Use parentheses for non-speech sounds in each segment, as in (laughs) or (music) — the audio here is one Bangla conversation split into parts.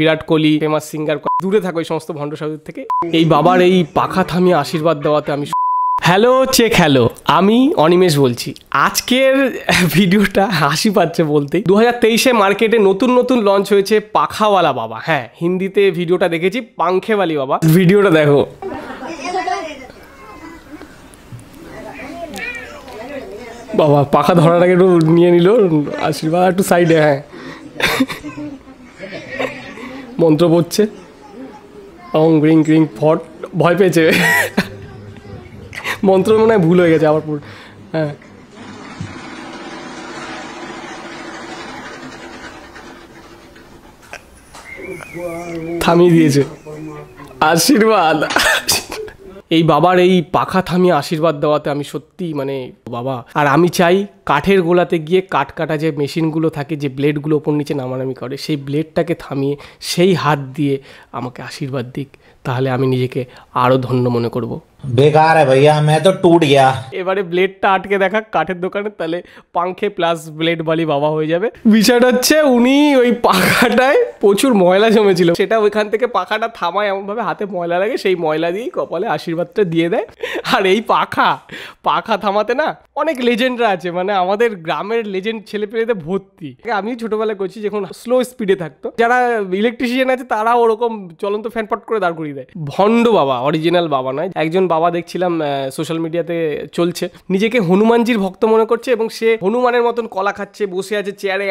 বিরাট কোহলি ফেমাস সিঙ্গার দূরে থাকো এই সমস্ত ভণ্ড থেকে এই বাবার এই পাখা থামিয়ে আশীর্বাদ দেওয়াতে আমি হ্যালো চেক হ্যালো আমি অনিমেষ বলছি আজকের ভিডিওটা হাসি পাচ্ছে বলতে দু হাজার তেইশে মার্কেটে নতুন নতুন লঞ্চ হয়েছে পাখাওয়ালা বাবা হ্যাঁ হিন্দিতে ভিডিওটা দেখেছি পাংখেওয়ালি বাবা ভিডিওটা দেখো বাবা পাখা ধরার আগে একটু নিয়ে নিল আশীর্বাদ একটু সাইডে হ্যাঁ মন্ত্র পড়ছে অং গ্রিং গ্রিং ফট ভয় পেয়েছে মন্ত্র মনে হয় ভুল হয়ে গেছে আবার হ্যাঁ থামিয়ে দিয়েছে আশীর্বাদ এই বাবার এই পাখা থামিয়ে আশীর্বাদ দেওয়াতে আমি সত্যি মানে বাবা আর আমি চাই কাঠের গোলাতে গিয়ে কাঠ কাটা যে মেশিনগুলো থাকে যে ব্লেডগুলো ওপর নিচে নামানামি করে সেই ব্লেডটাকে থামিয়ে সেই হাত দিয়ে আমাকে আশীর্বাদ দিক তাহলে আমি নিজেকে আরও ধন্য মনে করবো বেকার হ্যাঁ ভাইয়া मैं তো টুট গিয়া এবারে ব্লেডটা আটকে দেখা কাঠের দোকানে তাহলে পাংখে প্লাস ব্লেড বালি বাবা হয়ে যাবে বিষয়টা হচ্ছে উনি ওই পাখাটায় প্রচুর ময়লা জমেছিল সেটা ওইখান থেকে পাখাটা থামায় এমনভাবে হাতে ময়লা লাগে সেই ময়লা দিয়েই কপালে আশীর্বাদটা দিয়ে দেয় আর এই পাখা পাখা থামাতে না অনেক লেজেন্ডরা আছে মানে আমাদের গ্রামের লেজেন্ড ছেলে পেলেদের ভর্তি আমি ছোটবেলা করছি যখন স্লো স্পিডে থাকতো যারা ইলেকট্রিশিয়ান আছে তারা ওরকম চলন্ত ফ্যানপট করে দাঁড় করিয়ে দেয় ভণ্ড বাবা অরিজিনাল বাবা নয় একজন বাবা দেখছিলাম সোশ্যাল মিডিয়াতে চলছে নিজেকে হনুমানজির ভক্ত মনে করছে এবং সে হনুমানের মতন কলা খাচ্ছে বসে আছে চেয়ারে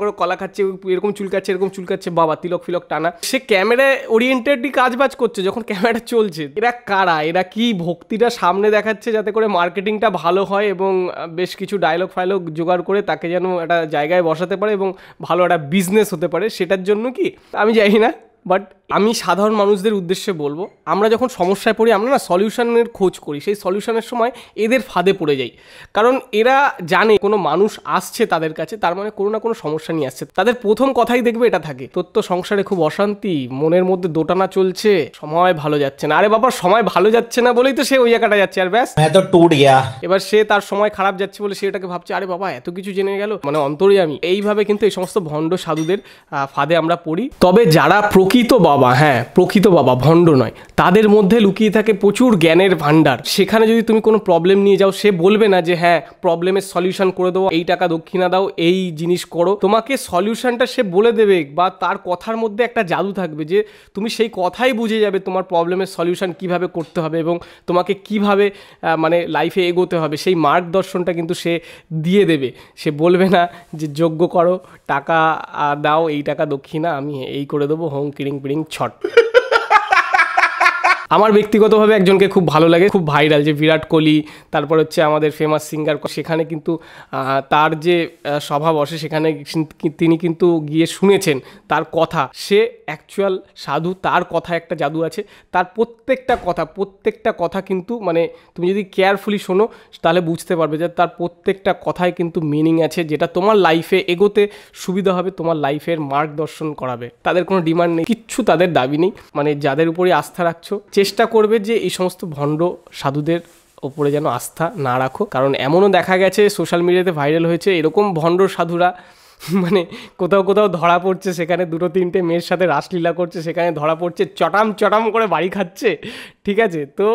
করে কলা খাচ্ছে এরকম চুলকাচ্ছে এরকম চুলকাচ্ছে বাবা তিলক ফিলক টানা সে ক্যামেরা ওরিয়েন্টেডই কাজবাজ করছে যখন ক্যামেরা চলছে এরা কারা এরা কি ভক্তিটা সামনে দেখাচ্ছে যাতে করে মার্কেটিংটা ভালো হয় এবং এবং বেশ কিছু ডায়লগ ফাইলগ জোগাড় করে তাকে যেন একটা জায়গায় বসাতে পারে এবং ভালো একটা বিজনেস হতে পারে সেটার জন্য কি আমি যাই না বাট আমি সাধারণ মানুষদের উদ্দেশ্যে বলবো আমরা যখন সমস্যায় পড়ি আমরা না সলিউশনের খোঁজ করি সেই সলিউশনের সময় এদের ফাঁদে পড়ে যাই কারণ এরা জানে কোনো মানুষ আসছে তাদের কাছে তার মানে কোনো না কোনো সমস্যা নিয়ে আসছে তাদের প্রথম কথাই দেখবে এটা থাকে তোর তো সংসারে খুব অশান্তি মনের মধ্যে দোটানা চলছে সময় ভালো যাচ্ছে না আরে বাবা সময় ভালো যাচ্ছে না বলেই তো সে ওই জায়গাটা যাচ্ছে আর ব্যাস হ্যাঁ, তো টুট গিয়া এবার সে তার সময় খারাপ যাচ্ছে বলে সে এটাকে ভাবছে আরে বাবা এত কিছু জেনে গেল মানে অন্তরে আমি এইভাবে কিন্তু এই সমস্ত ভণ্ড সাধুদের ফাঁদে আমরা পড়ি তবে যারা প্রকৃত বাবা হ্যাঁ প্রকৃত বাবা ভণ্ড নয় তাদের মধ্যে লুকিয়ে থাকে প্রচুর জ্ঞানের ভাণ্ডার সেখানে যদি তুমি কোনো প্রবলেম নিয়ে যাও সে বলবে না যে হ্যাঁ প্রবলেমের সলিউশন করে দেবো এই টাকা দক্ষিণা দাও এই জিনিস করো তোমাকে সলিউশনটা সে বলে দেবে বা তার কথার মধ্যে একটা জাদু থাকবে যে তুমি সেই কথাই বুঝে যাবে তোমার প্রবলেমের সলিউশন কিভাবে করতে হবে এবং তোমাকে কিভাবে মানে লাইফে এগোতে হবে সেই মার্গদর্শনটা কিন্তু সে দিয়ে দেবে সে বলবে না যে যোগ্য করো টাকা দাও এই টাকা দক্ষিণা আমি এই করে দেবো হোম kidding, kidding, shot. আমার ব্যক্তিগতভাবে একজনকে খুব ভালো লাগে খুব ভাইরাল যে বিরাট কোহলি তারপর হচ্ছে আমাদের ফেমাস সিঙ্গার সেখানে কিন্তু তার যে স্বভাব বসে সেখানে তিনি কিন্তু গিয়ে শুনেছেন তার কথা সে অ্যাকচুয়াল সাধু তার কথা একটা জাদু আছে তার প্রত্যেকটা কথা প্রত্যেকটা কথা কিন্তু মানে তুমি যদি কেয়ারফুলি শোনো তাহলে বুঝতে পারবে যে তার প্রত্যেকটা কথায় কিন্তু মিনিং আছে যেটা তোমার লাইফে এগোতে সুবিধা হবে তোমার লাইফের মার্গদর্শন করাবে তাদের কোনো ডিমান্ড নেই কিচ্ছু তাদের দাবি নেই মানে যাদের উপরে আস্থা রাখছো চেষ্টা করবে যে এই সমস্ত ভণ্ড সাধুদের ওপরে যেন আস্থা না রাখো কারণ এমনও দেখা গেছে সোশ্যাল মিডিয়াতে ভাইরাল হয়েছে এরকম ভণ্ড সাধুরা (laughs) মানে কোথাও কোথাও ধরা পড়ছে সেখানে দুটো তিনটে মেয়ের সাথে রাসলীলা করছে সেখানে ধরা পড়ছে চটাম চটাম করে বাড়ি খাচ্ছে ঠিক আছে তো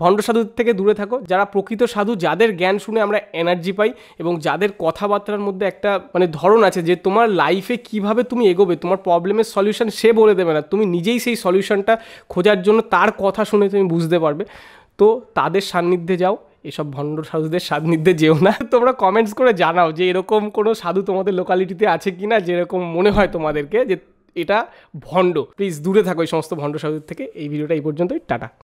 ভণ্ড সাধুর থেকে দূরে থাকো যারা প্রকৃত সাধু যাদের জ্ঞান শুনে আমরা এনার্জি পাই এবং যাদের কথাবার্তার মধ্যে একটা মানে ধরন আছে যে তোমার লাইফে কিভাবে তুমি এগোবে তোমার প্রবলেমের সলিউশন সে বলে দেবে না তুমি নিজেই সেই সলিউশনটা খোঁজার জন্য তার কথা শুনে তুমি বুঝতে পারবে তো তাদের সান্নিধ্যে যাও এসব ভণ্ড সাধুদের সান্নিধ্যে যেও না (laughs) তোমরা কমেন্টস করে জানাও যে এরকম কোনো সাধু তোমাদের লোকালিটিতে আছে কি না যেরকম মনে হয় তোমাদেরকে যে এটা ভণ্ড প্লিজ দূরে থাকো এই সমস্ত ভণ্ড সাধুদের থেকে এই ভিডিওটা এই পর্যন্তই টাটা